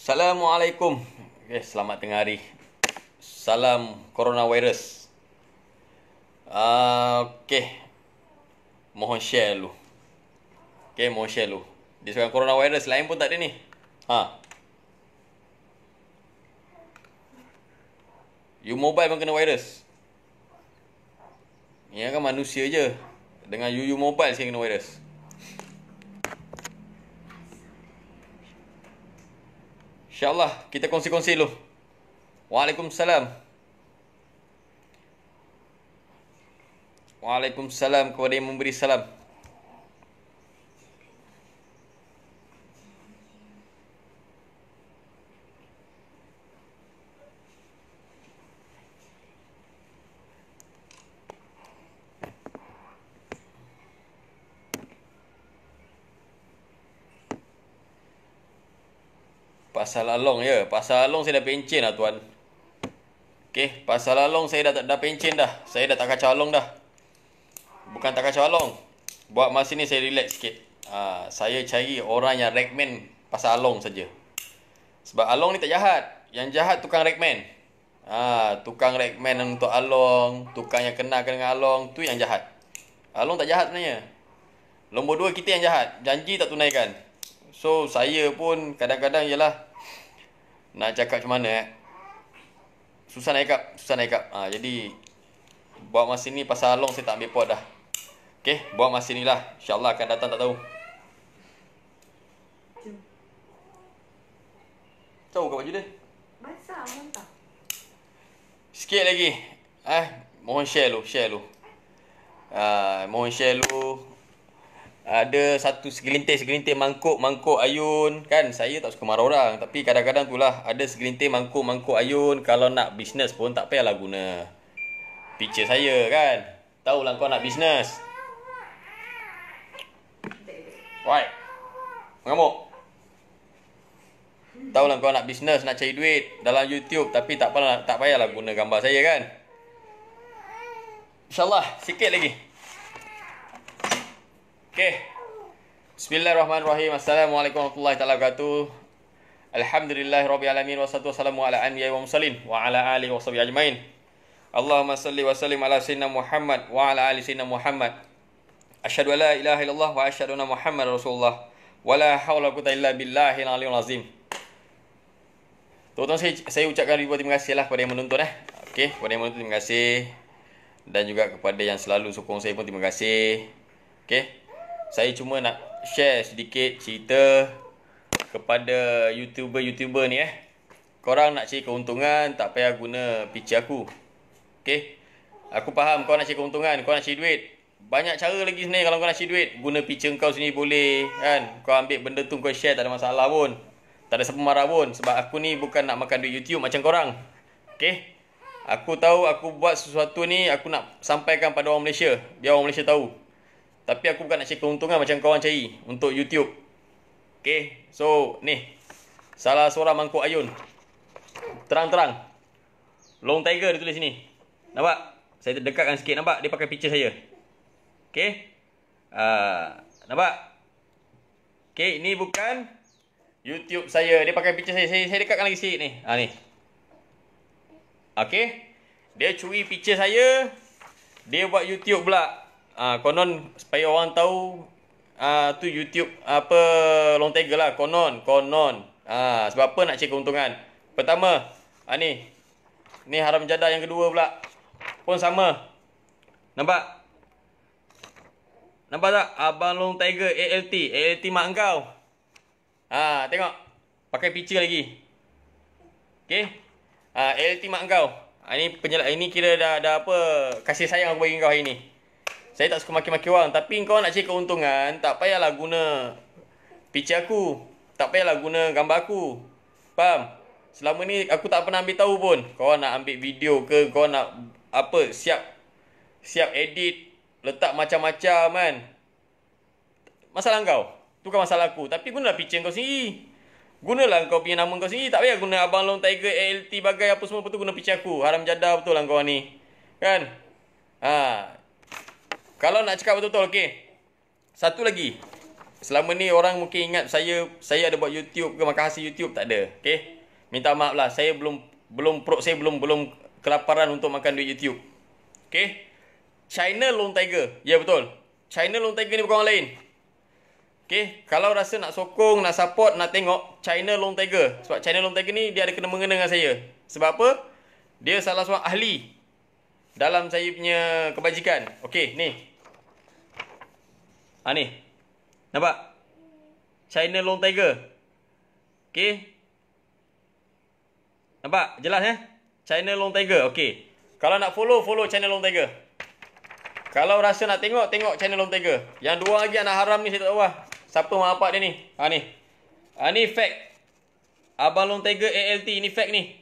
Assalamualaikum. Okay, selamat tengah hari. Salam coronavirus. Ah, uh, okey. Mohon share lu. Okey, mohon share lu. Dia sekarang coronavirus lain pun tak ada ni. Ha. You mobile pun kena virus. Ni kan manusia je. Dengan you, you mobile saya kena virus. Virus. InsyaAllah kita kongsi-kongsi dulu. Waalaikumsalam. Waalaikumsalam kepada yang memberi salam. pasal along ya. Pasal along saya dah pencen lah tuan. Okey, pasal along saya dah dah pencen dah. Saya dah tak kacau along dah. Bukan tak kacau along. Buat masa ni saya relax sikit. Ha, saya cari orang yang recommend pasal along saja. Sebab along ni tak jahat. Yang jahat tukang recommend. Ha, tukang recommend untuk along, tukang yang kena dengan along tu yang jahat. Along tak jahat sebenarnya. Nombor dua kita yang jahat. Janji tak tunaikan. So saya pun kadang-kadang ialah -kadang nak cakap macam mana eh? Susah nak ikat, susah nak ikat. Ha, ah, jadi buat masa ni pasal long saya tak ambil pot dah. Okey, buat masa ni lah. Insya-Allah akan datang tak tahu. Tahu kau baju dia? Basah, mantap. Sikit lagi. Eh, mohon share lu, share lu. Uh, mohon share lu ada satu segelintir-segelintir mangkuk-mangkuk ayun kan saya tak suka marah orang tapi kadang-kadang itulah ada segelintir mangkuk-mangkuk ayun kalau nak bisnes pun tak payahlah guna picture saya kan tahu lah kau nak bisnes why mengamuk tahu lah kau nak bisnes nak cari duit dalam YouTube tapi tak payahlah, tak payahlah guna gambar saya kan InsyaAllah, sikit lagi. Okay. Bismillahirrahmanirrahim. Assalamualaikum warahmatullahi taala wabarakatuh. Alhamdulillah rabbil alamin wassalatu wassalamu ala anbiya'i wal mursalin wa ala alihi washabbihi ajmain. Allahumma salli wa sallim ala sayyidina Muhammad wa ala ali sayyidina Muhammad. Asyhadu alla ilaha illallah wa asyhadu anna Muhammad rasulullah. Wa la haula wa quwwata illa billahil aliyil azim. Tuan-tuan saya, saya ucapkan ribuan terima kasihlah kepada yang menonton eh. Okey, kepada yang menonton terima kasih dan juga kepada yang selalu sokong saya pun terima kasih. Okey saya cuma nak share sedikit cerita kepada youtuber-youtuber ni eh. Korang nak cari keuntungan tak payah guna picik aku. Okey. Aku faham kau nak cari keuntungan, kau nak cari duit. Banyak cara lagi sebenarnya kalau kau nak cari duit, guna picik kau sini boleh kan. Kau ambil benda tu kau share tak ada masalah pun. Tak ada siapa marah pun sebab aku ni bukan nak makan duit YouTube macam korang. okay? Aku tahu aku buat sesuatu ni aku nak sampaikan pada orang Malaysia. Biar orang Malaysia tahu. Tapi aku bukan nak cari keuntungan macam kau orang cari untuk YouTube. Okay, so ni. Salah seorang mangkuk ayun. Terang-terang. Long Tiger dia tulis sini. Nampak? Saya terdekatkan sikit. Nampak? Dia pakai picture saya. Okay. Uh, ah, nampak? Okay, ini bukan YouTube saya. Dia pakai picture saya. Saya, saya dekatkan lagi sikit ni. Ha, ni. Okay. Dia curi picture saya. Dia buat YouTube pula. Ah, konon supaya orang tahu ah tu YouTube apa long tiger lah konon, konon. Ah, sebab apa nak cek keuntungan? Pertama, ah ni. Ni haram jada yang kedua pula. Pun sama. Nampak? Nampak tak? Abang Long Tiger ALT. ALT mak engkau. Ah, tengok. Pakai picture lagi. Okay. Ah, ALT mak engkau. Ah, ini penyelak ini kira dah, dah apa. Kasih sayang aku bagi kau hari ini. Saya tak suka maki-maki orang Tapi kau nak cari keuntungan Tak payahlah guna Picture aku Tak payahlah guna gambar aku Faham? Selama ni aku tak pernah ambil tahu pun Kau nak ambil video ke Kau nak Apa Siap Siap edit Letak macam-macam kan Masalah kau Tu kan masalah aku Tapi gunalah picture kau sendiri Gunalah kau punya nama kau sendiri Tak payah guna Abang Long Tiger ALT bagai apa semua Betul guna picture aku Haram jadah betul lah kau ni Kan Haa kalau nak cakap betul-betul okey. Satu lagi. Selama ni orang mungkin ingat saya saya ada buat YouTube ke makasih YouTube tak ada. Okey. Minta maaf lah saya belum belum pro. saya belum belum kelaparan untuk makan duit YouTube. Okey. China Long Tiger. Ya betul. China Long Tiger ni bukan orang lain. Okey, kalau rasa nak sokong, nak support, nak tengok China Long Tiger. Sebab China Long Tiger ni dia ada kena mengena dengan saya. Sebab apa? Dia salah seorang ahli dalam saya punya kebajikan. Okey, ni. Ha ni. Nampak? China Long Tiger. okay? Nampak? Jelas eh? China Long Tiger. okay? Kalau nak follow, follow China Long Tiger. Kalau rasa nak tengok, tengok China Long Tiger. Yang dua lagi anak haram ni saya tak tahu lah. Siapa mak bapak dia ni? Ha ni. Ha ni fact. Abang Long Tiger ALT. Ini fact ni.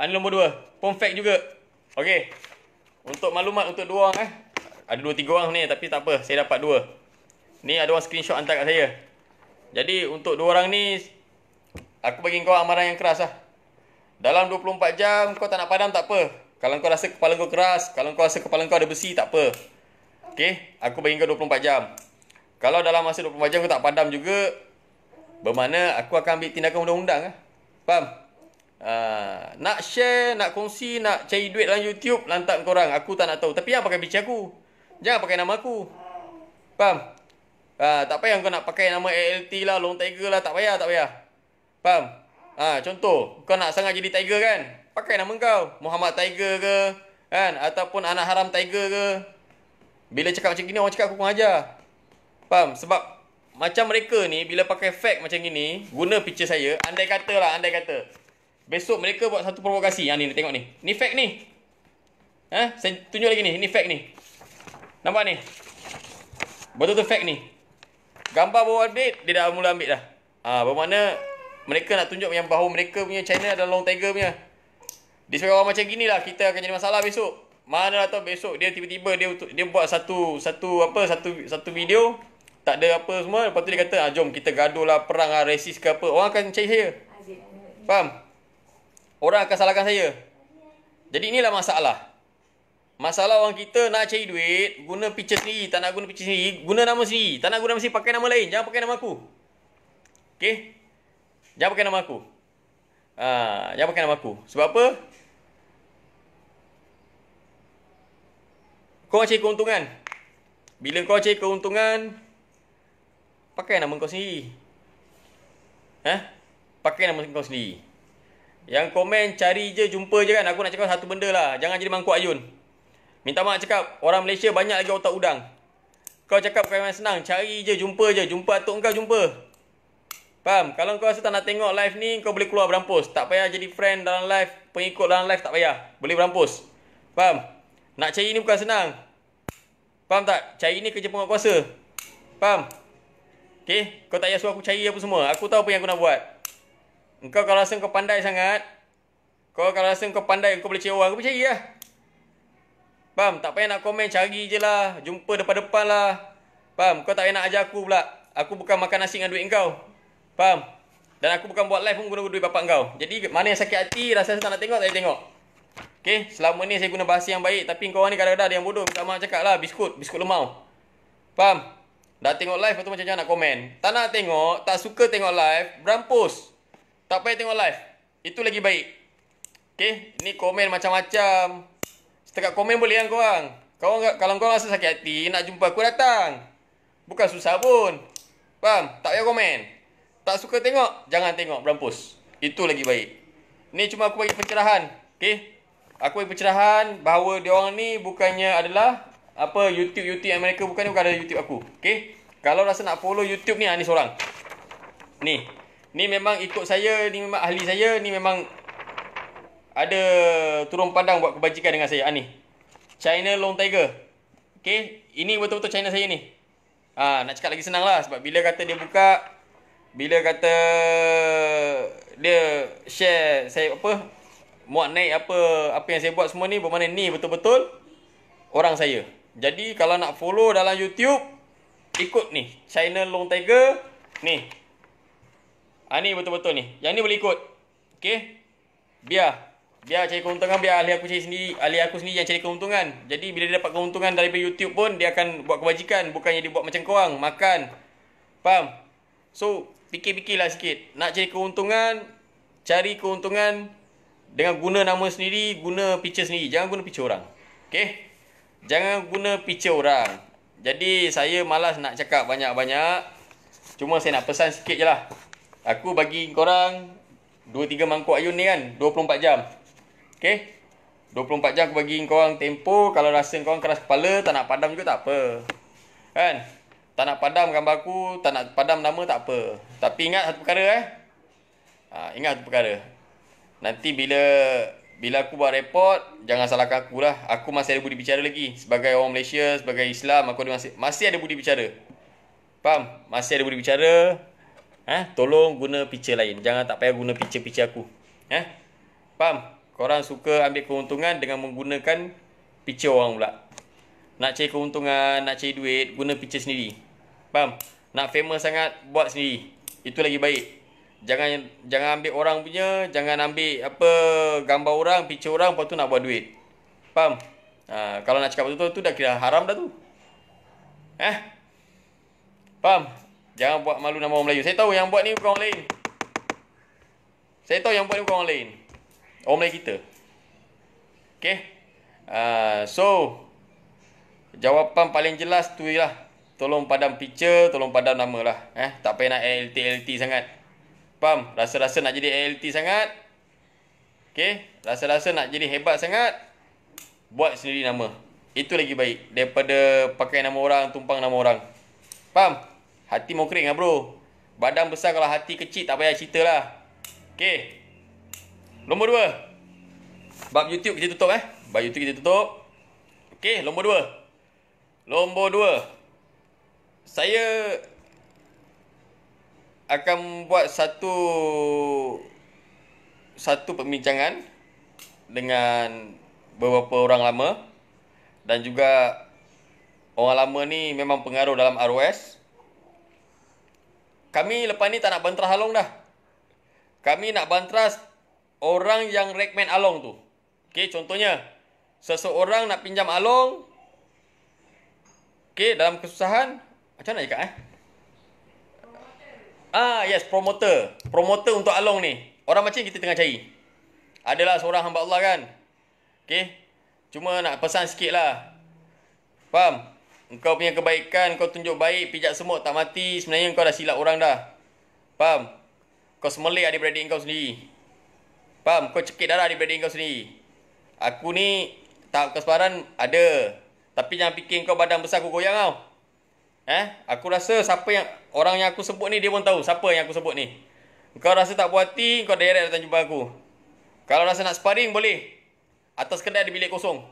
Ha ni nombor dua. Pun fact juga. Okay, Untuk maklumat untuk dua orang eh. Ada dua tiga orang ni tapi tak apa saya dapat dua Ni ada orang screenshot hantar kat saya Jadi untuk dua orang ni Aku bagi kau amaran yang keras lah Dalam 24 jam kau tak nak padam tak apa Kalau kau rasa kepala kau keras Kalau kau rasa kepala kau ada besi tak apa Okay aku bagi kau 24 jam Kalau dalam masa 24 jam kau tak padam juga Bermakna aku akan ambil tindakan undang-undang lah Faham? Uh, nak share, nak kongsi, nak cari duit dalam YouTube Lantak korang, aku tak nak tahu Tapi yang pakai bici aku Jangan pakai nama aku. Faham? Ha, tak payah kau nak pakai nama ALT lah, Long Tiger lah. Tak payah, tak payah. Faham? Ha, contoh, kau nak sangat jadi Tiger kan? Pakai nama kau. Muhammad Tiger ke? Kan? Ataupun anak haram Tiger ke? Bila cakap macam gini, orang cakap aku pun ajar. Faham? Sebab macam mereka ni, bila pakai fake macam gini, guna picture saya, andai kata lah, andai kata. Besok mereka buat satu provokasi. Yang ha, ni, tengok ni. Ni fake ni. Ha? Saya tunjuk lagi ni. Ni fake ni. Nampak ni? Betul tu fact ni. Gambar baru update, dia dah mula ambil dah. Ah, ha, bermakna mereka nak tunjuk yang bahu mereka punya China ada long tiger punya. Disebabkan orang macam ginilah kita akan jadi masalah besok. Mana lah tahu besok dia tiba-tiba dia dia buat satu satu apa satu satu video tak ada apa semua lepas tu dia kata ah, jom kita gaduh lah perang ah resis ke apa orang akan cari saya faham orang akan salahkan saya jadi inilah masalah Masalah orang kita nak cari duit, guna picture sendiri, tak nak guna picture sendiri, guna nama sendiri. Tak nak guna nama sendiri, pakai nama lain. Jangan pakai nama aku. Okay? Jangan pakai nama aku. Ha, jangan pakai nama aku. Sebab apa? Kau cari keuntungan. Bila kau cari keuntungan, pakai nama kau sendiri. Ha? Pakai nama kau sendiri. Yang komen cari je, jumpa je kan. Aku nak cakap satu benda lah. Jangan jadi mangkuk ayun. Minta maaf cakap orang Malaysia banyak lagi otak udang. Kau cakap kau memang senang. Cari je, jumpa je. Jumpa atuk kau, jumpa. Faham? Kalau kau rasa tak nak tengok live ni, kau boleh keluar berampus. Tak payah jadi friend dalam live. Pengikut dalam live tak payah. Boleh berampus. Faham? Nak cari ni bukan senang. Faham tak? Cari ni kerja penguatkuasa. Faham? Okay? Kau tak payah suruh aku cari apa semua. Aku tahu apa yang aku nak buat. Kau kalau rasa kau pandai sangat. Kau kalau rasa kau pandai, kau boleh cari orang. Kau percaya lah. Ya? Faham? Tak payah nak komen, cari je lah. Jumpa depan-depan lah. Faham? Kau tak payah nak ajar aku pula. Aku bukan makan nasi dengan duit kau. Faham? Dan aku bukan buat live pun guna duit bapak kau. Jadi, mana yang sakit hati, rasa saya tak nak tengok, tak tengok. Okay? Selama ni saya guna bahasa yang baik. Tapi kau ni kadang-kadang ada yang bodoh. Minta maaf cakap lah. Biskut. Biskut lemau. Faham? Dah tengok live, lepas tu macam-macam nak komen. Tak nak tengok, tak suka tengok live, berampus. Tak payah tengok live. Itu lagi baik. Okay? Ni komen macam-macam. Setakat komen boleh kan korang. Kau kalau kau rasa sakit hati nak jumpa aku datang. Bukan susah pun. Faham? Tak payah komen. Tak suka tengok, jangan tengok berampus. Itu lagi baik. Ni cuma aku bagi pencerahan. okay? Aku bagi pencerahan bahawa dia orang ni bukannya adalah apa YouTube YouTube Amerika bukan bukan ada YouTube aku. Okey. Kalau rasa nak follow YouTube ni ha, ni seorang. Ni. Ni memang ikut saya, ni memang ahli saya, ni memang ada turun padang buat kebajikan dengan saya. Ah, ni. China Long Tiger. Okay. Ini betul-betul China saya ni. Ah, nak cakap lagi senang lah. Sebab bila kata dia buka. Bila kata dia share saya apa. Muat naik apa apa yang saya buat semua ni. Bermakna ni betul-betul orang saya. Jadi kalau nak follow dalam YouTube. Ikut ni. China Long Tiger. Ni. Ah, ni betul-betul ni. Yang ni boleh ikut. Okay. Biar. Dia cari keuntungan biar ahli aku cari sendiri, ahli aku sendiri yang cari keuntungan. Jadi bila dia dapat keuntungan dari YouTube pun dia akan buat kebajikan, bukannya dia buat macam kau makan. Faham? So, fikir-fikirlah sikit. Nak cari keuntungan, cari keuntungan dengan guna nama sendiri, guna picture sendiri. Jangan guna picture orang. Okay? Jangan guna picture orang. Jadi, saya malas nak cakap banyak-banyak. Cuma saya nak pesan sikit je lah. Aku bagi korang 2-3 mangkuk ayun ni kan, 24 jam. Okay. 24 jam aku bagi korang tempoh. Kalau rasa korang keras kepala, tak nak padam juga tak apa. Kan? Tak nak padam gambar aku, tak nak padam nama tak apa. Tapi ingat satu perkara eh. Ha, ingat satu perkara. Nanti bila bila aku buat report, jangan salahkan aku lah. Aku masih ada budi bicara lagi. Sebagai orang Malaysia, sebagai Islam, aku ada masih, masih ada budi bicara. Faham? Masih ada budi bicara. Ha? Tolong guna picture lain. Jangan tak payah guna picture-picture aku. Ha? Faham? korang suka ambil keuntungan dengan menggunakan picture orang pula. Nak cari keuntungan, nak cari duit, guna picture sendiri. Faham? Nak famous sangat, buat sendiri. Itu lagi baik. Jangan jangan ambil orang punya, jangan ambil apa gambar orang, picture orang, lepas tu nak buat duit. Faham? Ha, kalau nak cakap betul-betul, tu dah kira haram dah tu. Eh? Faham? Jangan buat malu nama orang Melayu. Saya tahu yang buat ni bukan orang lain. Saya tahu yang buat ni bukan orang lain. Orang Melayu kita. Okay. Uh, ah, so. Jawapan paling jelas tu ialah. Tolong padam picture. Tolong padam nama lah. Eh? Tak payah nak ALT-ALT sangat. Faham? Rasa-rasa nak jadi ALT sangat. Okay. Rasa-rasa nak jadi hebat sangat. Buat sendiri nama. Itu lagi baik. Daripada pakai nama orang. Tumpang nama orang. Faham? Hati mau kering lah bro. Badan besar kalau hati kecil tak payah cerita lah. Okay. Nombor dua. Bab YouTube kita tutup eh. Bab YouTube kita tutup. Okey, nombor dua. Nombor dua. Saya akan buat satu satu perbincangan dengan beberapa orang lama dan juga orang lama ni memang pengaruh dalam ROS. Kami lepas ni tak nak bantra halong dah. Kami nak bantra orang yang recommend along tu. Okey, contohnya seseorang nak pinjam along Okey, dalam kesusahan, macam mana cakap eh? Ah, yes, promoter. Promoter untuk along ni. Orang macam kita tengah cari. Adalah seorang hamba Allah kan? Okey. Cuma nak pesan sikit lah. Faham? Engkau punya kebaikan, kau tunjuk baik, pijak semut tak mati. Sebenarnya kau dah silap orang dah. Faham? Kau semelik adik-beradik kau sendiri. Faham? Kau cekik darah daripada kau sendiri. Aku ni tak kesparan, ada. Tapi jangan fikir kau badan besar aku goyang kau. Eh? Aku rasa siapa yang orang yang aku sebut ni dia pun tahu siapa yang aku sebut ni. Kau rasa tak puas hati, kau direct datang jumpa aku. Kalau rasa nak sparring boleh. Atas kedai di bilik kosong.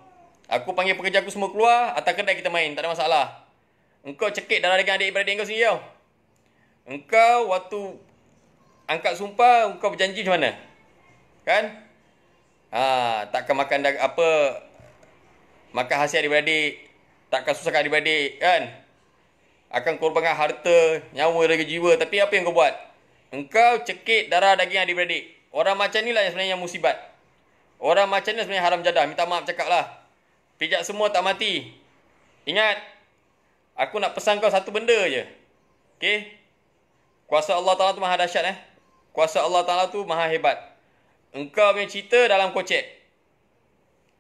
Aku panggil pekerja aku semua keluar, atas kedai kita main, tak ada masalah. Engkau cekik darah dengan adik-beradik kau sendiri kau. Engkau waktu angkat sumpah, engkau berjanji macam mana? Kan? Ha, takkan makan dah, apa? Makan hasil adik-beradik. Takkan susahkan adik-beradik. Kan? Akan korbankan harta, nyawa dan jiwa. Tapi apa yang kau buat? Engkau cekik darah daging adik-beradik. Orang macam ni lah yang sebenarnya musibat. Orang macam ni lah sebenarnya haram jadah. Minta maaf cakap lah. Pijak semua tak mati. Ingat. Aku nak pesan kau satu benda je. Okay? Kuasa Allah Ta'ala tu maha dahsyat eh. Kuasa Allah Ta'ala tu maha hebat. Engkau punya cerita dalam kocek.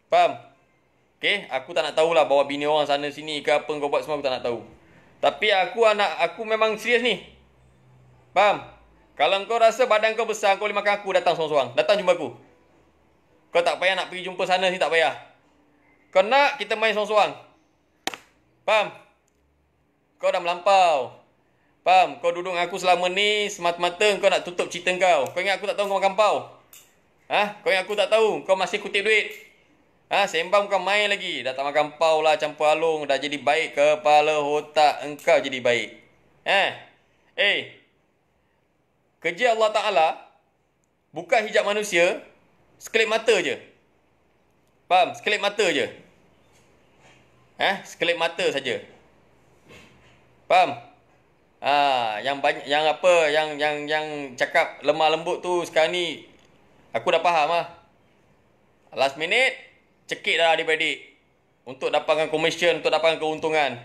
Faham? Okay? Aku tak nak tahulah bawa bini orang sana sini ke apa kau buat semua aku tak nak tahu. Tapi aku anak aku memang serius ni. Faham? Kalau engkau rasa badan kau besar, kau boleh makan aku datang seorang-seorang. Datang jumpa aku. Kau tak payah nak pergi jumpa sana sini tak payah. Kau nak kita main seorang-seorang. Faham? Kau dah melampau. Faham? Kau duduk dengan aku selama ni semata-mata kau nak tutup cerita kau. Kau ingat aku tak tahu kau makan pau? Ha? Kau yang aku tak tahu. Kau masih kutip duit. Ha? Sembang bukan main lagi. Dah tak makan pau lah. Campur alung. Dah jadi baik. Kepala otak engkau jadi baik. Ha? Eh. Kerja Allah Ta'ala. Bukan hijab manusia. Sekelip mata je. Faham? Sekelip mata je. Ha? Sekelip mata saja. Faham? Ah, ha, yang banyak yang apa yang yang yang cakap lemah lembut tu sekarang ni Aku dah faham lah. Last minute, cekik dah adik-adik. Untuk dapatkan komisen, untuk dapatkan keuntungan.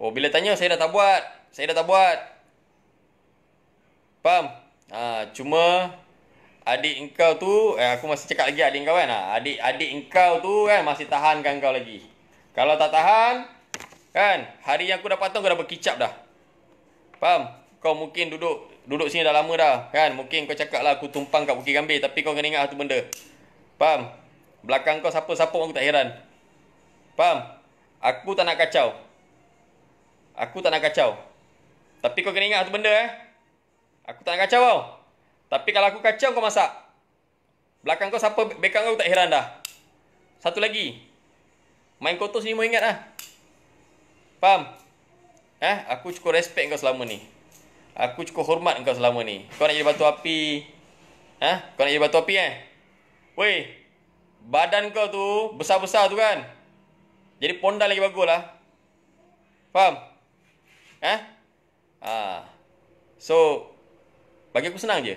Oh, bila tanya, saya dah tak buat. Saya dah tak buat. Faham? Ha, cuma, adik engkau tu, eh, aku masih cakap lagi adik engkau kan? Ha, adik, adik engkau tu kan, masih tahankan kau lagi. Kalau tak tahan, kan, hari yang aku dapat tu, kau dah berkicap dah. Faham? Kau mungkin duduk duduk sini dah lama dah kan mungkin kau cakap lah aku tumpang kat Bukit Gambir tapi kau kena ingat satu benda faham belakang kau siapa-siapa aku tak heran faham aku tak nak kacau aku tak nak kacau tapi kau kena ingat satu benda eh aku tak nak kacau tau tapi kalau aku kacau kau masak belakang kau siapa bekang kau aku tak heran dah satu lagi main kotor sini mau ingat lah faham eh aku cukup respect kau selama ni Aku cukup hormat kau selama ni. Kau nak jadi batu api. Ha? Kau nak jadi batu api eh? Weh. Badan kau tu besar-besar tu kan? Jadi pondal lagi bagus lah. Faham? Ha? Ha. So, bagi aku senang je.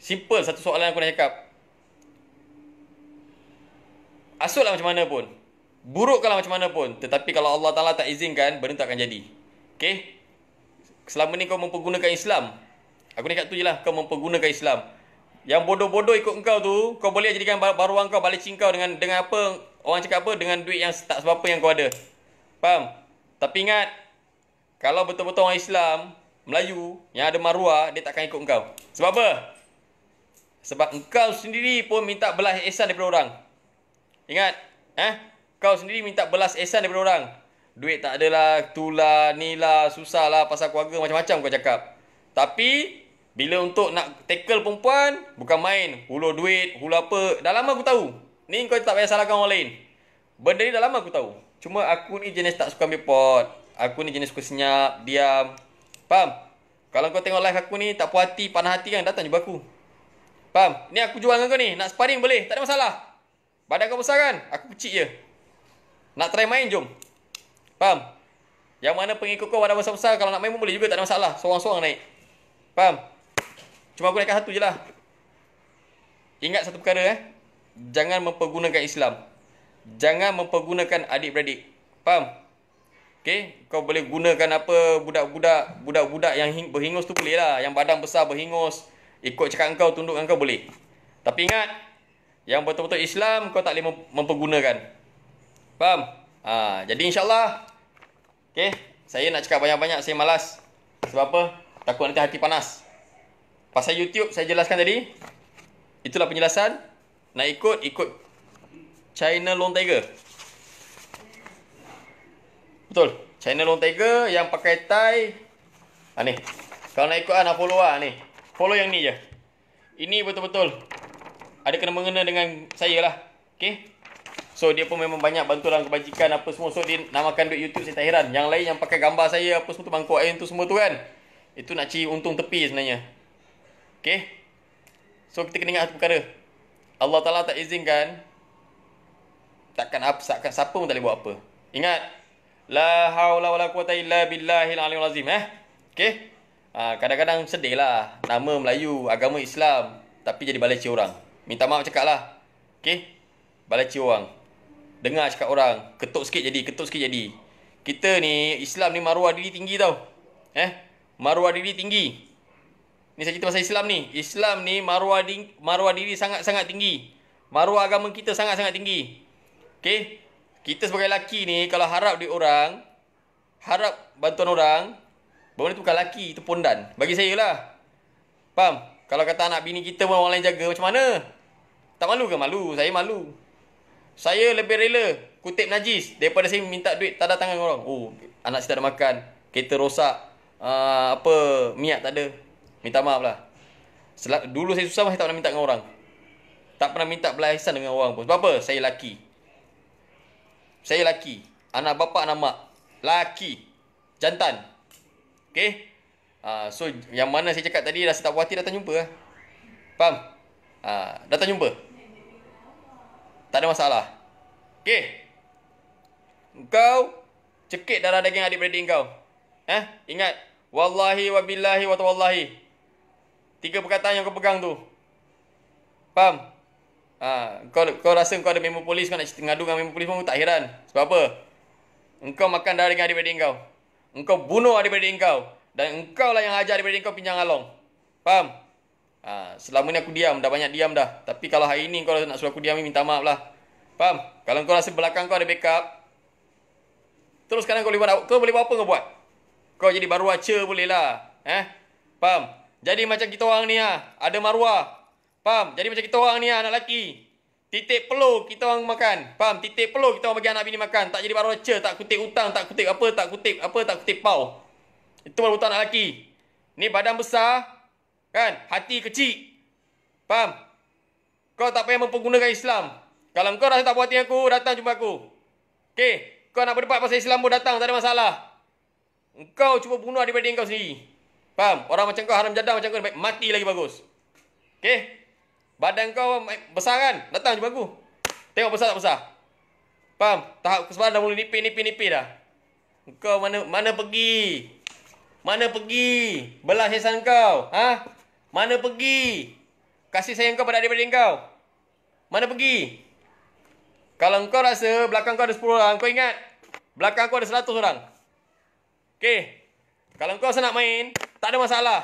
Simple satu soalan yang aku nak cakap. Asal lah macam mana pun. Buruk kalau macam mana pun. Tetapi kalau Allah Ta'ala tak izinkan, benda tak akan jadi. Okay? selama ni kau mempergunakan Islam. Aku ni kat tu je lah kau mempergunakan Islam. Yang bodoh-bodoh ikut kau tu, kau boleh jadikan baruang kau balik cingkau dengan dengan apa orang cakap apa dengan duit yang tak sebab apa yang kau ada. Faham? Tapi ingat kalau betul-betul orang Islam, Melayu yang ada maruah dia takkan ikut kau. Sebab apa? Sebab kau sendiri pun minta belas ihsan daripada orang. Ingat, eh? Kau sendiri minta belas ihsan daripada orang. Duit tak adalah, itulah, ni lah, susah lah pasal keluarga macam-macam kau cakap. Tapi, bila untuk nak tackle perempuan, bukan main. Hulur duit, hulur apa. Dah lama aku tahu. Ni kau tak payah salahkan orang lain. Benda ni dah lama aku tahu. Cuma aku ni jenis tak suka ambil pot. Aku ni jenis suka senyap, diam. Faham? Kalau kau tengok live aku ni, tak puas hati, panah hati kan, datang jumpa aku. Faham? Ni aku jual dengan kau ni. Nak sparring boleh, tak ada masalah. Badan kau besar kan? Aku kecil je. Nak try main, jom. Faham? Yang mana pengikut kau ada besar-besar Kalau nak main pun boleh juga tak ada masalah Seorang-seorang naik Faham? Cuma aku naikkan satu je lah Ingat satu perkara eh Jangan mempergunakan Islam Jangan mempergunakan adik-beradik Faham? Okay? Kau boleh gunakan apa budak-budak Budak-budak yang berhingus tu boleh lah Yang badan besar berhingus Ikut cakap kau, tunduk kau boleh Tapi ingat Yang betul-betul Islam kau tak boleh mempergunakan Faham? Ha, jadi insyaAllah. Okay. Saya nak cakap banyak-banyak. Saya malas. Sebab apa? Takut nanti hati panas. Pasal YouTube saya jelaskan tadi. Itulah penjelasan. Nak ikut, ikut China Long Tiger. Betul. China Long Tiger yang pakai tie. Ha, ni. Kalau nak ikut lah, nak follow lah ni. Follow yang ni je. Ini betul-betul. Ada kena mengena dengan saya lah. Okay. So dia pun memang banyak bantu dalam kebajikan apa semua. So dia namakan duit YouTube saya tak heran. Yang lain yang pakai gambar saya apa semua tu mangkuk air tu semua tu kan. Itu nak cari untung tepi sebenarnya. Okay. So kita kena ingat satu perkara. Allah Ta'ala tak izinkan. Takkan apa, takkan siapa pun tak boleh buat apa. Ingat. La hawla wa la quwata illa billahil alim razim. Eh? Okay. Ha, kadang-kadang sedih lah. Nama Melayu, agama Islam. Tapi jadi balai cik orang. Minta maaf cakap lah. Okay. Balai cik orang. Dengar cakap orang Ketuk sikit jadi Ketuk sikit jadi Kita ni Islam ni maruah diri tinggi tau Eh Maruah diri tinggi Ni saya cerita pasal Islam ni Islam ni maruah diri, maruah diri sangat-sangat tinggi Maruah agama kita sangat-sangat tinggi Okay Kita sebagai laki ni Kalau harap di orang Harap bantuan orang Benda tu bukan laki Itu pondan Bagi saya lah Faham? Kalau kata anak bini kita pun orang lain jaga Macam mana? Tak malu ke? Malu Saya malu saya lebih rela kutip najis daripada saya minta duit tanda tangan orang. Oh, anak saya tak ada makan, kereta rosak, uh, apa minyak tak ada. Minta maaf lah. Selat, dulu saya susah masih tak pernah minta dengan orang. Tak pernah minta belah dengan orang pun. Sebab apa? Saya laki. Saya laki. Anak bapa, anak mak. Laki. Jantan. Okay? Uh, ah, so, yang mana saya cakap tadi, rasa tak puas hati datang jumpa lah. Faham? Uh, datang jumpa. Tak ada masalah. Okey. Engkau cekik darah daging adik-beradik engkau. Eh, ingat wallahi wabillahi wa tawallahi. Tiga perkataan yang kau pegang tu. Faham? Ha, kau, kau rasa kau ada member polis kau nak ngadu dengan member polis pun tak heran. Sebab apa? Engkau makan darah daging adik-beradik engkau. Engkau bunuh adik-beradik engkau dan engkau lah yang ajar adik-beradik kau pinjang along. Faham? Ha, selama ni aku diam, dah banyak diam dah. Tapi kalau hari ni kau nak suruh aku diam, minta maaf lah. Faham? Kalau kau rasa belakang kau ada backup, terus sekarang kau boleh buat, kau boleh buat apa kau buat? Kau jadi baru aca boleh lah. Eh? Faham? Jadi macam kita orang ni lah, ada maruah. Faham? Jadi macam kita orang ni lah, anak lelaki. Titik peluh kita orang makan. Faham? Titik peluh kita orang bagi anak bini makan. Tak jadi baru aca, tak kutip hutang, tak kutip apa, tak kutip apa, tak kutip pau. Itu baru hutang anak lelaki. Ni badan besar, Kan? Hati kecil. Faham? Kau tak payah mempergunakan Islam. Kalau kau rasa tak puas hati aku, datang jumpa aku. Okey? Kau nak berdebat pasal Islam pun datang. Tak ada masalah. Kau cuba bunuh adik kau sendiri. Faham? Orang macam kau haram jadang macam kau. baik Mati lagi bagus. Okey? Badan kau besar kan? Datang jumpa aku. Tengok besar tak besar. Faham? Tahap kesempatan dah mula nipis-nipis-nipis dah. Kau mana mana pergi? Mana pergi? Belah hisan kau. ha? Mana pergi? Kasih sayang kau pada adik-adik Mana pergi? Kalau kau rasa belakang kau ada 10 orang, kau ingat? Belakang kau ada 100 orang. Okey. Kalau kau rasa nak main, tak ada masalah.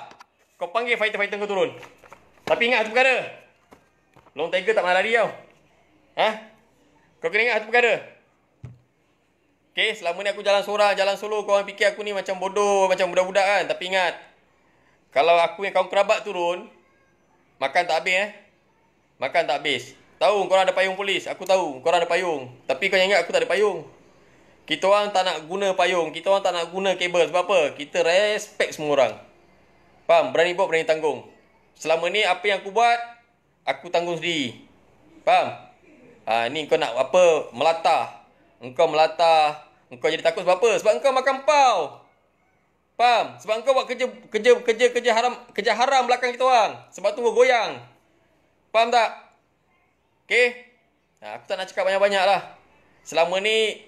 Kau panggil fighter-fighter kau turun. Tapi ingat satu perkara. Long Tiger tak pernah lari tau. Ha? Kau kena ingat satu perkara. Okey, selama ni aku jalan seorang, jalan solo, kau orang fikir aku ni macam bodoh, macam budak-budak kan. Tapi ingat, kalau aku yang kaum kerabat turun Makan tak habis eh Makan tak habis Tahu kau ada payung polis Aku tahu kau ada payung Tapi kau ingat aku tak ada payung Kita orang tak nak guna payung Kita orang tak nak guna kabel Sebab apa? Kita respect semua orang Faham? Berani buat berani tanggung Selama ni apa yang aku buat Aku tanggung sendiri Faham? Ha, ni kau nak apa? Melatah Engkau melatah Engkau jadi takut sebab apa? Sebab engkau makan pau. Faham? Sebab kau buat kerja kerja kerja kerja haram, kerja haram belakang kita orang. Sebab tu goyang. Faham tak? Okey. Nah, aku tak nak cakap banyak-banyak lah. Selama ni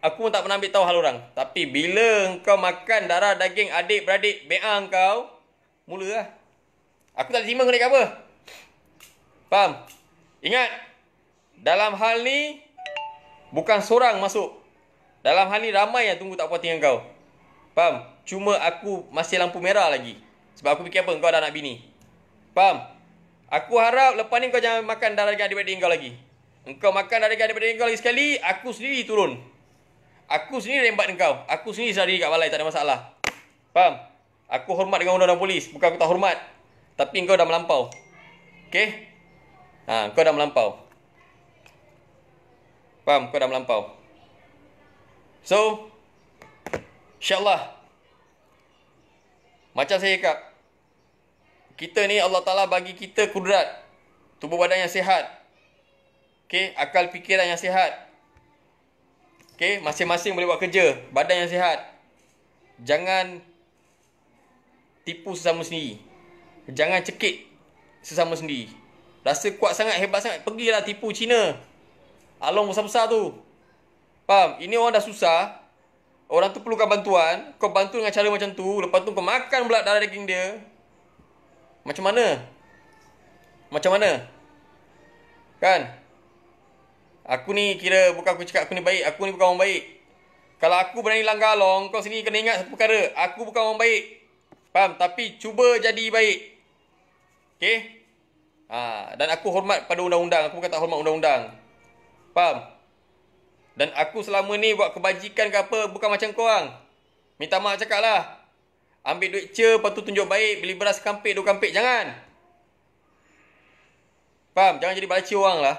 aku pun tak pernah ambil tahu hal orang. Tapi bila kau makan darah daging adik beradik beang kau, mulalah. Aku tak terima kau apa. Faham? Ingat dalam hal ni bukan seorang masuk. Dalam hal ni ramai yang tunggu tak puas hati kau. Faham? Cuma aku masih lampu merah lagi. Sebab aku fikir apa? Kau dah nak bini. Faham? Aku harap lepas ni kau jangan makan darah dengan adik-adik kau lagi. Engkau makan darah dengan adik-adik kau lagi sekali, aku sendiri turun. Aku sendiri rembat kau. Aku sendiri sehari kat balai, tak ada masalah. Faham? Aku hormat dengan undang-undang polis. Bukan aku tak hormat. Tapi engkau dah melampau. Okay? Ha, kau dah melampau. Faham? Kau dah melampau. So, InsyaAllah Macam saya cakap Kita ni Allah Ta'ala bagi kita kudrat Tubuh badan yang sihat okay? Akal fikiran yang sihat okay? Masing-masing boleh buat kerja Badan yang sihat Jangan Tipu sesama sendiri Jangan cekik Sesama sendiri Rasa kuat sangat, hebat sangat Pergilah tipu Cina Along besar-besar tu Faham? Ini orang dah susah Orang tu perlukan bantuan Kau bantu dengan cara macam tu Lepas tu kau makan pula darah daging dia Macam mana? Macam mana? Kan? Aku ni kira bukan aku cakap aku ni baik Aku ni bukan orang baik Kalau aku berani langgar long Kau sini kena ingat satu perkara Aku bukan orang baik Faham? Tapi cuba jadi baik Okay? Ha, ah, dan aku hormat pada undang-undang Aku bukan tak hormat undang-undang Faham? Dan aku selama ni buat kebajikan ke apa bukan macam korang. Minta maaf cakap lah. Ambil duit cer, lepas tu tunjuk baik, beli beras kampik, dua kampik, jangan. Faham? Jangan jadi balaci orang lah.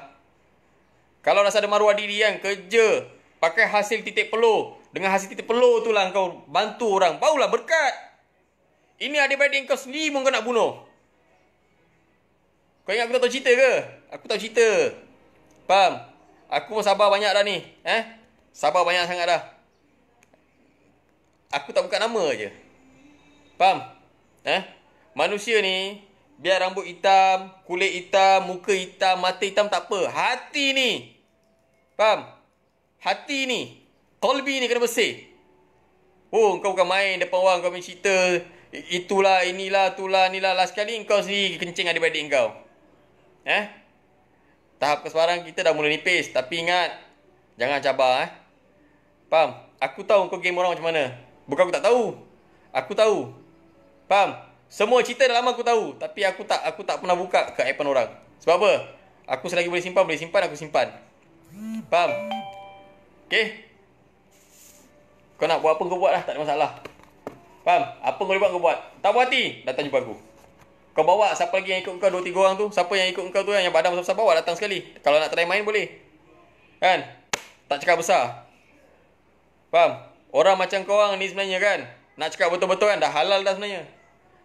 Kalau rasa ada maruah diri kan, kerja. Pakai hasil titik peluh. Dengan hasil titik peluh tu lah kau bantu orang. Baulah berkat. Ini ada badan kau sendiri pun kau nak bunuh. Kau ingat aku tak tahu cerita ke? Aku tak tahu cerita. Faham? Aku pun sabar banyak dah ni. Eh? Sabar banyak sangat dah. Aku tak buka nama je. Faham? Eh? Manusia ni, biar rambut hitam, kulit hitam, muka hitam, mata hitam tak apa. Hati ni. Faham? Hati ni. Kolbi ni kena bersih. Oh, kau bukan main depan orang kau main cerita. Itulah, inilah, itulah, inilah. Last kali kau sendiri kencing adik-adik kau. Eh? Tahap kesemarang kita dah mula nipis Tapi ingat Jangan cabar eh Faham? Aku tahu kau game orang macam mana Bukan aku tak tahu Aku tahu Faham? Semua cerita dah lama aku tahu Tapi aku tak aku tak pernah buka ke iPhone orang Sebab apa? Aku selagi boleh simpan, boleh simpan, aku simpan Faham? Okay? Kau nak buat apa kau buat lah, tak ada masalah Faham? Apa kau boleh buat kau buat Tak puas hati, datang jumpa aku kau bawa siapa lagi yang ikut kau dua tiga orang tu? Siapa yang ikut kau tu yang badan besar-besar bawa datang sekali. Kalau nak try main boleh. Kan? Tak cakap besar. Faham? Orang macam kau orang ni sebenarnya kan. Nak cakap betul-betul kan dah halal dah sebenarnya.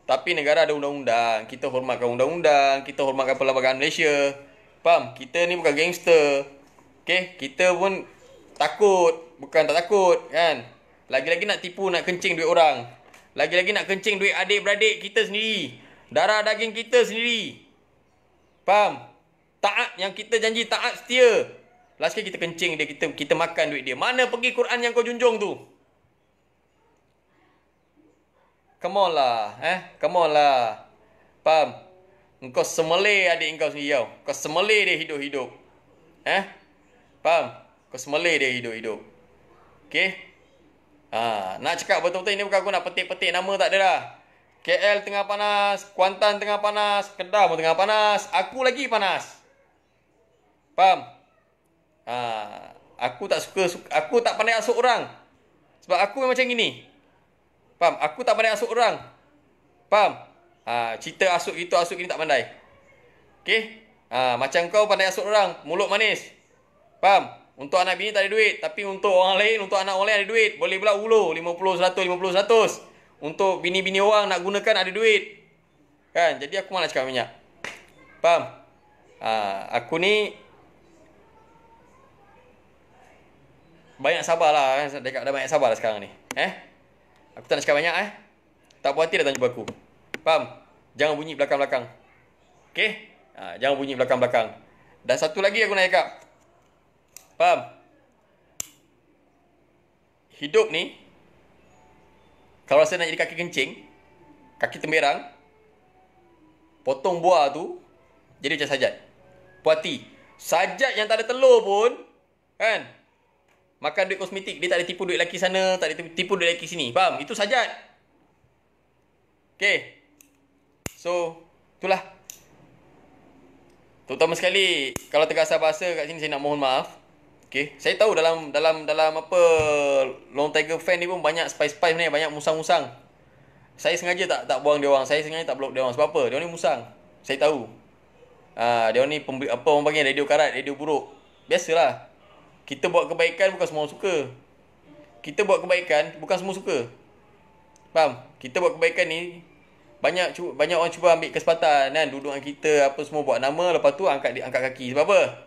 Tapi negara ada undang-undang. Kita hormatkan undang-undang, kita hormatkan perlembagaan Malaysia. Faham? Kita ni bukan gangster. Okay, kita pun takut, bukan tak takut kan. Lagi-lagi nak tipu, nak kencing duit orang. Lagi-lagi nak kencing duit adik-beradik kita sendiri. Darah daging kita sendiri. Faham? Taat yang kita janji taat setia. Last kali kita kencing dia, kita, kita makan duit dia. Mana pergi Quran yang kau junjung tu? Come on lah. Eh? Come on lah. Faham? Engkau semelih adik engkau sendiri kau. Kau semelih dia hidup-hidup. Eh? Faham? Kau semelih dia hidup-hidup. Okay? Ha, ah, nak cakap betul-betul ini bukan aku nak petik-petik nama tak ada dah. KL tengah panas, Kuantan tengah panas, Kedah pun tengah panas, aku lagi panas. Faham? Ha, aku tak suka, aku tak pandai asuh orang. Sebab aku memang macam gini. Faham? Aku tak pandai asuh orang. Faham? Ha, cerita asuk itu asuk ini tak pandai. Okey? Ha, macam kau pandai asuk orang, mulut manis. Faham? Untuk anak bini tak ada duit, tapi untuk orang lain, untuk anak orang lain ada duit. Boleh pula ulu 50 100 50 100 untuk bini-bini orang nak gunakan ada duit. Kan? Jadi aku malas cakap banyak. Faham? Ha, aku ni banyak sabarlah kan? Dekat dah banyak sabarlah sekarang ni. Eh? Aku tak nak cakap banyak eh. Tak puas hati datang jumpa aku. Faham? Jangan bunyi belakang-belakang. Okay? Ha, jangan bunyi belakang-belakang. Dan satu lagi aku nak cakap. Faham? Hidup ni kalau saya nak jadi kaki kencing, kaki temberang, potong buah tu, jadi macam sajat. Puati. Sajat yang tak ada telur pun, kan? Makan duit kosmetik, dia tak ada tipu duit lelaki sana, tak ada tipu duit lelaki sini. Faham? Itu sajat. Okay. So, itulah. Terutama sekali, kalau tergasar bahasa kat sini, saya nak mohon maaf. Okay. Saya tahu dalam dalam dalam apa Long Tiger fan ni pun banyak spice-spice ni, banyak musang-musang. Saya sengaja tak tak buang dia orang. Saya sengaja tak block dia orang sebab apa? Dia ni musang. Saya tahu. Ah, dia ni pembi- apa orang panggil radio karat, radio buruk. Biasalah. Kita buat kebaikan bukan semua orang suka. Kita buat kebaikan bukan semua suka. Faham? Kita buat kebaikan ni banyak cuba banyak orang cuba ambil kesempatan kan duduk dengan kita apa semua buat nama lepas tu angkat diangkat kaki sebab apa?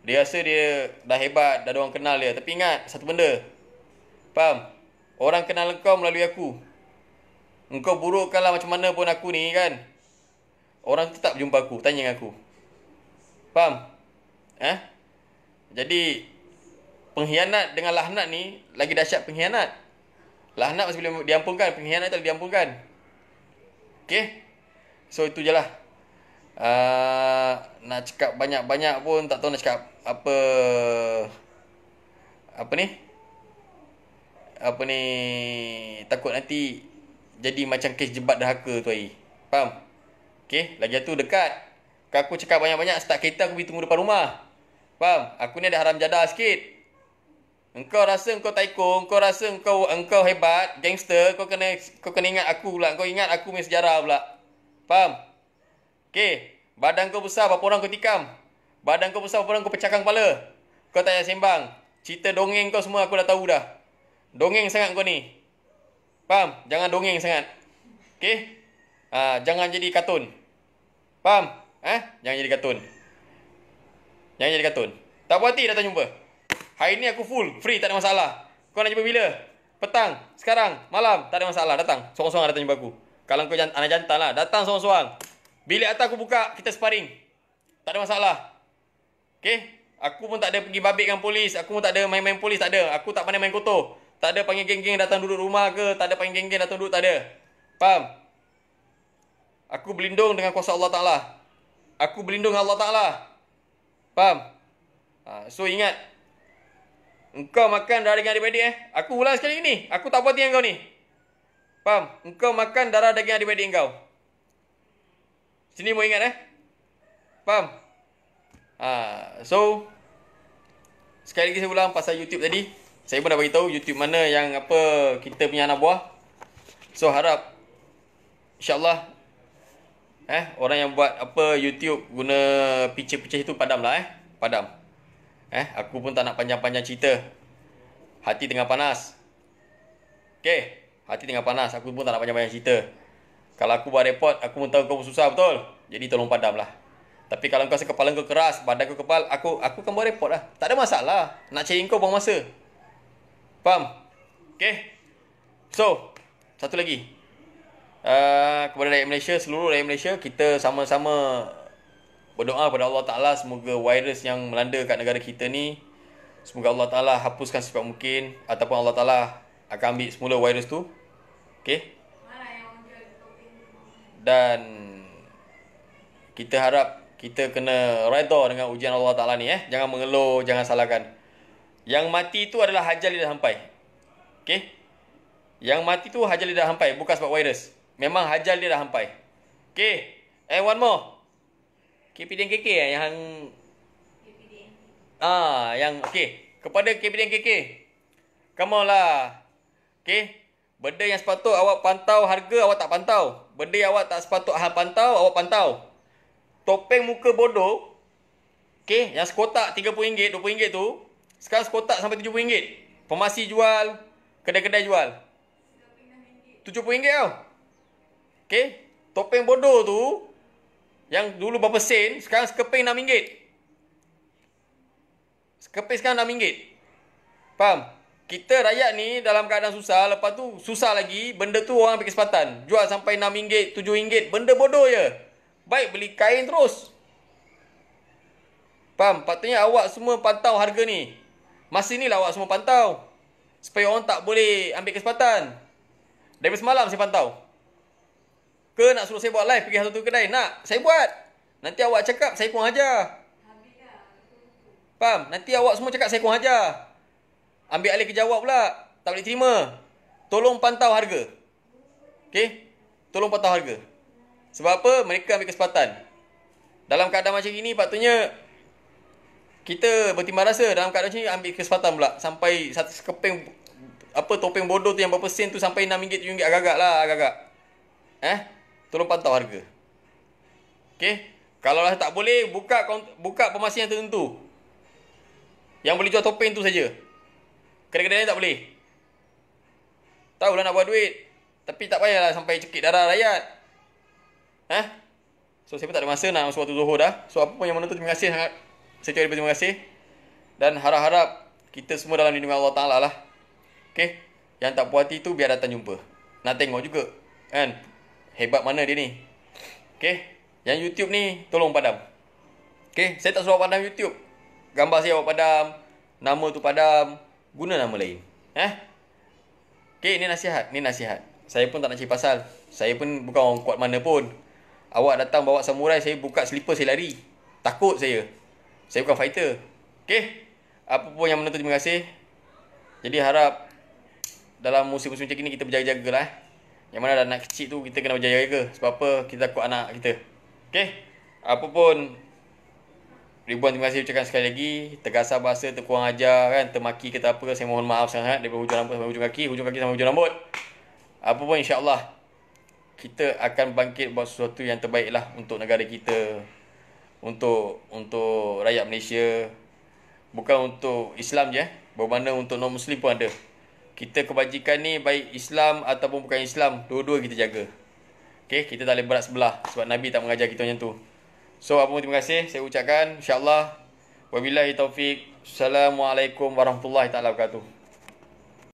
Dia rasa dia dah hebat, dah ada orang kenal dia. Tapi ingat satu benda. Faham? Orang kenal kau melalui aku. Engkau burukkanlah macam mana pun aku ni kan. Orang tetap jumpa aku, tanya aku. Faham? Eh? Jadi pengkhianat dengan lahnat ni lagi dahsyat pengkhianat. Lahnat masih boleh diampunkan, pengkhianat tak boleh diampunkan. Okay? So itu jelah. Ah, nak cakap banyak-banyak pun tak tahu nak cakap apa apa ni apa ni takut nanti jadi macam kes jebat dahaka tu hari faham Okay, lagi tu dekat kalau aku cakap banyak-banyak start kereta aku pergi tunggu depan rumah faham aku ni ada haram jadah sikit Engkau rasa engkau taikong, engkau rasa engkau engkau hebat, gangster, kau kena kau kena ingat aku pula, kau ingat aku punya sejarah pula. Faham? Okey, badan kau besar berapa orang kau tikam? Badan kau besar berapa orang kau pecahkan kepala? Kau tak payah sembang. Cerita dongeng kau semua aku dah tahu dah. Dongeng sangat kau ni. Faham? Jangan dongeng sangat. Okey? Ah, ha, jangan jadi katun. Faham? Eh, ha? jangan jadi katun. Jangan jadi katun. Tak puas hati datang jumpa. Hari ni aku full, free, tak ada masalah. Kau nak jumpa bila? Petang, sekarang, malam, tak ada masalah. Datang, seorang-seorang datang jumpa aku. Kalau kau anak jantan lah, datang seorang-seorang. Bilik atas aku buka, kita sparring. Tak ada masalah. Okay? Aku pun tak ada pergi dengan polis. Aku pun tak ada main-main polis, tak ada. Aku tak pandai main kotor. Tak ada panggil geng-geng datang duduk rumah ke. Tak ada panggil geng-geng datang duduk, tak ada. Faham? Aku berlindung dengan kuasa Allah Ta'ala. Aku berlindung dengan Allah Ta'ala. Faham? Ha, so ingat. Engkau makan darah daging adik-adik eh. Aku ulang sekali ni. Aku tak buat dengan kau ni. Faham? Engkau makan darah daging adik-adik engkau. Sini mau ingat eh. Faham? Ha, so sekali lagi saya ulang pasal YouTube tadi. Saya pun dah bagi tahu YouTube mana yang apa kita punya anak buah. So harap insya-Allah eh orang yang buat apa YouTube guna picit-picit itu padamlah eh. Padam. Eh, aku pun tak nak panjang-panjang cerita. Hati tengah panas. Okay. Hati tengah panas. Aku pun tak nak panjang-panjang cerita. Kalau aku buat repot, aku pun tahu kau susah betul. Jadi tolong padamlah. Tapi kalau kau rasa kepala kau keras, badan kau kebal, aku aku akan buat report lah. Tak ada masalah. Nak cari kau buang masa. Faham? Okay? So, satu lagi. Uh, kepada rakyat Malaysia, seluruh rakyat Malaysia, kita sama-sama berdoa kepada Allah Ta'ala semoga virus yang melanda kat negara kita ni Semoga Allah Ta'ala hapuskan secepat mungkin Ataupun Allah Ta'ala akan ambil semula virus tu Okay dan kita harap kita kena redha dengan ujian Allah Taala ni eh. Jangan mengeluh, jangan salahkan. Yang mati itu adalah hajal dia dah sampai. Okey. Yang mati tu hajal dia dah sampai, bukan sebab virus. Memang hajal dia dah sampai. Okey. Eh, one more. KPDN KK eh? yang KPDN. Ah, yang okey. Kepada KPDN KK. Come on lah. Okey. Benda yang sepatut awak pantau harga, awak tak pantau. Benda yang awak tak sepatut hal pantau, awak pantau. Topeng muka bodoh. Okay, yang sekotak RM30, RM20 tu. Sekarang sekotak sampai RM70. Pemasi jual, kedai-kedai jual. RM70 tau. Okay, topeng bodoh tu. Yang dulu berapa sen, sekarang sekeping RM6. Sekeping sekarang RM6. Faham? kita rakyat ni dalam keadaan susah lepas tu susah lagi benda tu orang ambil kesempatan jual sampai 6 ringgit 7 ringgit benda bodoh je baik beli kain terus faham patutnya awak semua pantau harga ni masih ni lah awak semua pantau supaya orang tak boleh ambil kesempatan dari semalam saya pantau ke nak suruh saya buat live pergi satu kedai nak saya buat nanti awak cakap saya pun hajar faham nanti awak semua cakap saya pun hajar ambil alih kejawab pula. Tak boleh terima. Tolong pantau harga. Okey? Tolong pantau harga. Sebab apa? Mereka ambil kesempatan. Dalam keadaan macam ini patutnya kita bertimbang rasa dalam keadaan macam ni ambil kesempatan pula sampai satu sekeping apa topeng bodoh tu yang berapa sen tu sampai RM6, RM7 agak-agak lah agak-agak. Eh? Tolong pantau harga. Okey? Kalau lah tak boleh buka buka pemasih yang tertentu. Yang boleh jual topeng tu saja. Kedai-kedai lain tak boleh. lah nak buat duit. Tapi tak payahlah sampai cekik darah rakyat. Ha? So, saya tak ada masa nak masuk waktu zuhur dah. So, apa pun yang menonton, terima kasih sangat. Saya cakap terima kasih. Dan harap-harap kita semua dalam lindungan Allah Ta'ala lah. Okay? Yang tak puas hati tu, biar datang jumpa. Nak tengok juga. Kan? Hebat mana dia ni. Okay? Yang YouTube ni, tolong padam. Okay? Saya tak suruh padam YouTube. Gambar saya awak padam. Nama tu Padam guna nama lain. Eh? Okay, ini nasihat. Ini nasihat. Saya pun tak nak cakap pasal. Saya pun bukan orang kuat mana pun. Awak datang bawa samurai, saya buka slipper, saya lari. Takut saya. Saya bukan fighter. Okay? Apa pun yang menentu, terima kasih. Jadi harap dalam musim-musim macam ni kita berjaga-jaga lah. Eh. Yang mana ada anak kecil tu kita kena berjaga-jaga. Sebab apa kita takut anak kita. Okay? Apa pun ribuan terima kasih ucapkan sekali lagi tergasa bahasa terkurang ajar kan termaki kata apa saya mohon maaf sangat dari hujung rambut sampai hujung kaki hujung kaki sampai hujung rambut apa pun insyaallah kita akan bangkit buat sesuatu yang terbaiklah untuk negara kita untuk untuk rakyat Malaysia bukan untuk Islam je eh bermana untuk non muslim pun ada kita kebajikan ni baik Islam ataupun bukan Islam dua-dua kita jaga Okay, kita tak boleh berat sebelah sebab Nabi tak mengajar kita macam tu. So apa pun terima kasih saya ucapkan insya wabillahi taufik. Assalamualaikum warahmatullahi taala wabarakatuh.